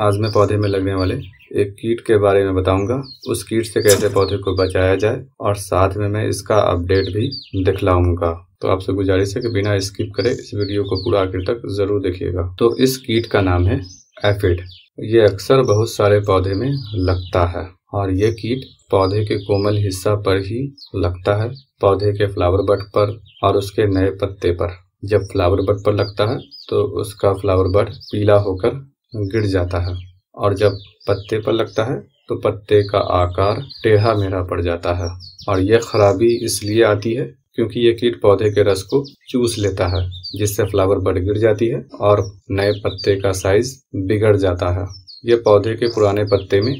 आज मैं पौधे में लगने वाले एक कीट के बारे में बताऊंगा उस कीट से कैसे पौधे को बचाया जाए और साथ में मैं इसका अपडेट भी दिखलाऊंगा तो आपसे गुजारिश है कि बिना स्किप करे इस वीडियो को पूरा आखिर तक जरूर देखिएगा तो इस कीट का नाम है एफिड ये अक्सर बहुत सारे पौधे में लगता है और ये कीट पौधे के कोमल हिस्सा पर ही लगता है पौधे के फ्लावर बट पर और उसके नए पत्ते पर जब फ्लावर बट पर लगता है तो उसका फ्लावर बट पीला होकर गिर जाता है और जब पत्ते पर लगता है तो पत्ते का आकार टेढ़ा मेढ़ा पड़ जाता है और यह खराबी इसलिए आती है क्योंकि ये कीट पौधे के रस को चूस लेता है जिससे फ्लावर बड गिर जाती है और नए पत्ते का साइज बिगड़ जाता है ये पौधे के पुराने पत्ते में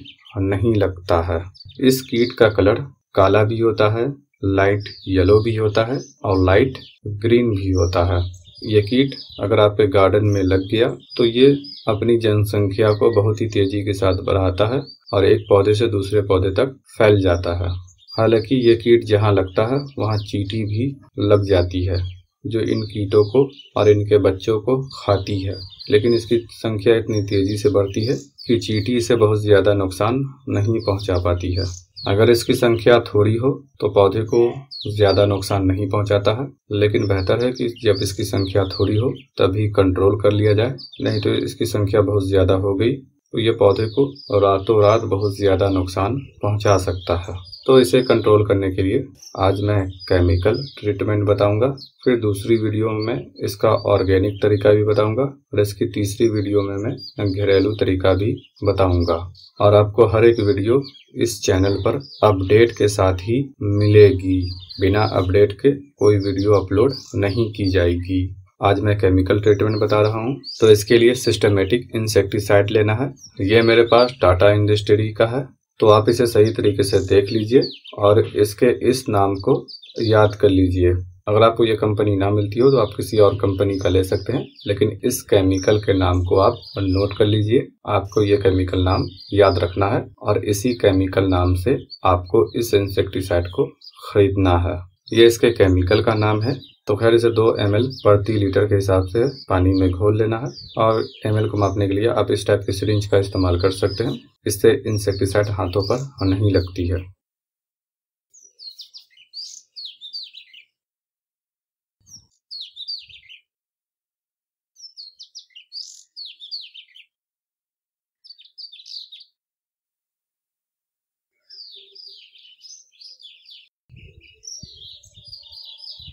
नहीं लगता है इस कीट का कलर काला भी होता है लाइट येलो भी होता है और लाइट ग्रीन भी होता है ये कीट अगर आपके गार्डन में लग गया तो ये अपनी जनसंख्या को बहुत ही तेजी के साथ बढ़ाता है और एक पौधे से दूसरे पौधे तक फैल जाता है हालांकि ये कीट जहाँ लगता है वहाँ चीटी भी लग जाती है जो इन कीटों को और इनके बच्चों को खाती है लेकिन इसकी संख्या इतनी तेजी से बढ़ती है कि चीटी इसे बहुत ज़्यादा नुकसान नहीं पहुँचा पाती है अगर इसकी संख्या थोड़ी हो तो पौधे को ज्यादा नुकसान नहीं पहुंचाता है लेकिन बेहतर है कि जब इसकी संख्या थोड़ी हो तभी कंट्रोल कर लिया जाए नहीं तो इसकी संख्या बहुत ज्यादा हो गई तो ये पौधे को रातों रात बहुत ज्यादा नुकसान पहुंचा सकता है तो इसे कंट्रोल करने के लिए आज मैं केमिकल ट्रीटमेंट बताऊंगा फिर दूसरी वीडियो में इसका ऑर्गेनिक तरीका भी बताऊंगा और इसकी तीसरी वीडियो में मैं घरेलू तरीका भी बताऊंगा और आपको हर एक वीडियो इस चैनल पर अपडेट के साथ ही मिलेगी बिना अपडेट के कोई वीडियो अपलोड नहीं की जाएगी आज मैं केमिकल ट्रीटमेंट बता रहा हूँ तो इसके लिए सिस्टमेटिक इंसेक्टिसाइड लेना है ये मेरे पास टाटा इंडस्ट्री का है तो आप इसे सही तरीके से देख लीजिए और इसके इस नाम को याद कर लीजिए अगर आपको ये कंपनी ना मिलती हो तो आप किसी और कंपनी का ले सकते हैं लेकिन इस केमिकल के नाम को आप नोट कर लीजिए आपको ये केमिकल नाम याद रखना है और इसी केमिकल नाम से आपको इस इंसेक्टिसाइड को खरीदना है ये इसके केमिकल का नाम है तो खैर इसे दो एम प्रति लीटर के हिसाब से पानी में घोल लेना है और एम को मापने के लिए आप इस टाइप की सिरिंज का इस्तेमाल कर सकते हैं इससे इंसेक्टिसाइड हाथों पर नहीं लगती है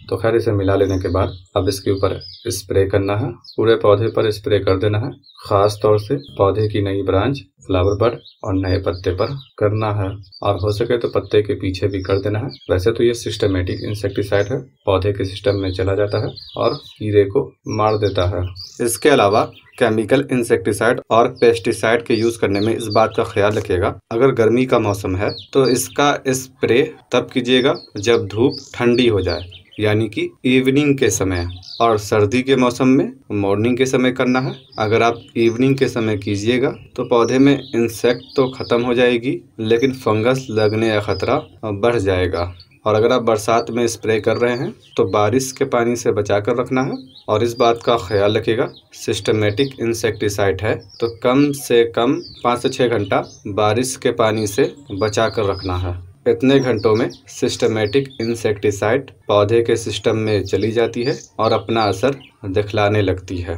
तो खैर इसे मिला लेने के बाद अब इसके ऊपर स्प्रे करना है पूरे पौधे पर स्प्रे कर देना है खास तौर से पौधे की नई ब्रांच फ्लावर बड और नए पत्ते पर करना है और हो सके तो पत्ते के पीछे भी कर देना है वैसे तो ये सिस्टमेटिक इंसेक्टिसाइड है पौधे के सिस्टम में चला जाता है और कीड़े को मार देता है इसके अलावा केमिकल इंसेक्टिसाइड और पेस्टिसाइड के यूज़ करने में इस बात का ख्याल रखिएगा अगर गर्मी का मौसम है तो इसका स्प्रे इस तब कीजिएगा जब धूप ठंडी हो जाए यानी कि इवनिंग के समय और सर्दी के मौसम में मॉर्निंग के समय करना है अगर आप इवनिंग के समय कीजिएगा तो पौधे में इंसेक्ट तो ख़त्म हो जाएगी लेकिन फंगस लगने का ख़तरा बढ़ जाएगा और अगर आप बरसात में स्प्रे कर रहे हैं तो बारिश के पानी से बचा कर रखना है और इस बात का ख्याल रखिएगा सिस्टमेटिक इंसेक्टिसाइड है तो कम से कम पाँच से छः घंटा बारिश के पानी से बचा कर रखना है इतने घंटों में सिस्टमेटिक इंसेक्टिसाइड पौधे के सिस्टम में चली जाती है और अपना असर दिखलाने लगती है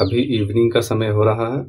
अभी इवनिंग का समय हो रहा है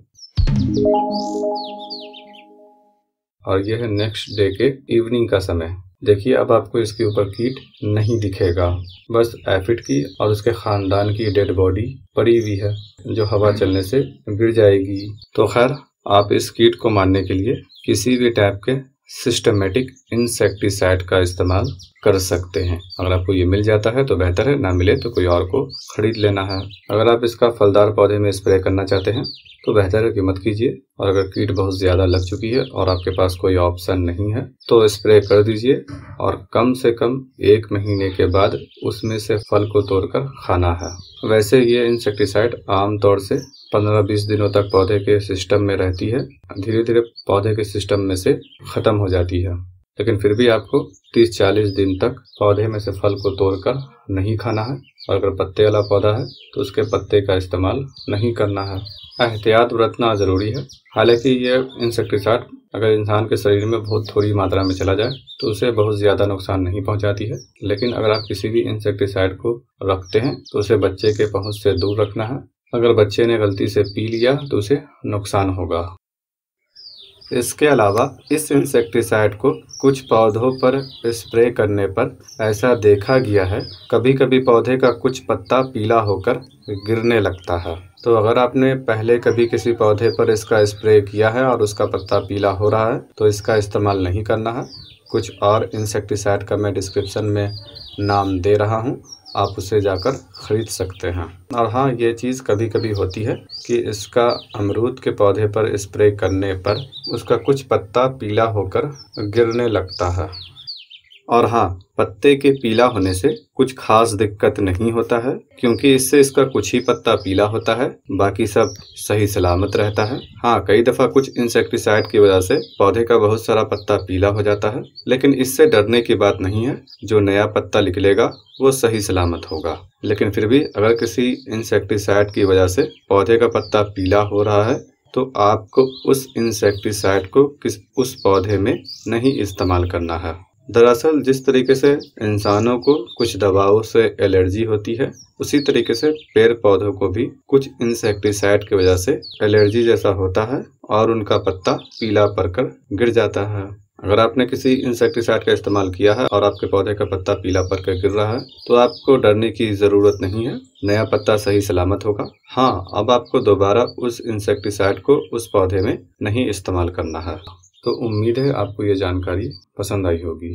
और यह है नेक्स्ट डे के इवनिंग का समय देखिए अब आपको इसके ऊपर कीट नहीं दिखेगा बस एफिड की और उसके खानदान की डेड बॉडी पड़ी हुई है जो हवा चलने से गिर जाएगी तो खैर आप इस कीट को मारने के लिए किसी भी टाइप के सिस्टमेटिक इंसेक्टिसाइड का इस्तेमाल कर सकते हैं अगर आपको ये मिल जाता है तो बेहतर है ना मिले तो कोई और को खरीद लेना है अगर आप इसका फलदार पौधे में स्प्रे करना चाहते हैं तो बेहतर है कि मत कीजिए और अगर कीट बहुत ज़्यादा लग चुकी है और आपके पास कोई ऑप्शन नहीं है तो स्प्रे कर दीजिए और कम से कम एक महीने के बाद उसमें से फल को तोड़कर खाना है वैसे ये इंसेक्टिसाइड आमतौर से पंद्रह बीस दिनों तक पौधे के सिस्टम में रहती है धीरे धीरे पौधे के सिस्टम में से ख़त्म हो जाती है लेकिन फिर भी आपको तीस चालीस दिन तक पौधे में से फल को तोड़कर नहीं खाना है और अगर पत्ते वाला पौधा है तो उसके पत्ते का इस्तेमाल नहीं करना है एहतियात बरतना ज़रूरी है हालांकि ये इंसेक्टिसाइड अगर इंसान के शरीर में बहुत थोड़ी मात्रा में चला जाए तो उसे बहुत ज़्यादा नुकसान नहीं पहुंचाती है लेकिन अगर आप किसी भी इंसेक्टिसाइड को रखते हैं तो उसे बच्चे के पहुंच से दूर रखना है अगर बच्चे ने गलती से पी लिया तो उसे नुकसान होगा इसके अलावा इस इंसेक्टिसाइड को कुछ पौधों पर स्प्रे करने पर ऐसा देखा गया है कभी कभी पौधे का कुछ पत्ता पीला होकर गिरने लगता है तो अगर आपने पहले कभी किसी पौधे पर इसका स्प्रे किया है और उसका पत्ता पीला हो रहा है तो इसका इस्तेमाल नहीं करना है कुछ और इंसेक्टिसाइड का मैं डिस्क्रिप्शन में नाम दे रहा हूँ आप उसे जाकर ख़रीद सकते हैं और हाँ ये चीज़ कभी कभी होती है कि इसका अमरूद के पौधे पर स्प्रे करने पर उसका कुछ पत्ता पीला होकर गिरने लगता है और हाँ पत्ते के पीला होने से कुछ खास दिक्कत नहीं होता है क्योंकि इससे इसका कुछ ही पत्ता पीला होता है बाकी सब सही सलामत रहता है हाँ कई दफ़ा कुछ इंसेक्टिसाइड की वजह से पौधे का बहुत सारा पत्ता पीला हो जाता है लेकिन इससे डरने की बात नहीं है जो नया पत्ता निकलेगा वो सही सलामत होगा लेकिन फिर भी अगर किसी इंसेक्टिसाइड की वजह से पौधे का पत्ता पीला हो रहा है तो आपको उस इंसेक्टिसाइड को किस उस पौधे में नहीं इस्तेमाल करना है दरअसल जिस तरीके से इंसानों को कुछ दवाओं से एलर्जी होती है उसी तरीके से पेड़ पौधों को भी कुछ इंसेक्टिसाइड की वजह से एलर्जी जैसा होता है और उनका पत्ता पीला पड़कर गिर जाता है अगर आपने किसी इंसेक्टिसाइड का इस्तेमाल किया है और आपके पौधे का पत्ता पीला पड़ कर गिर रहा है तो आपको डरने की ज़रूरत नहीं है नया पत्ता सही सलामत होगा हाँ अब आपको दोबारा उस इंसेक्टिसाइड को उस पौधे में नहीं इस्तेमाल करना है तो उम्मीद है आपको ये जानकारी पसंद आई होगी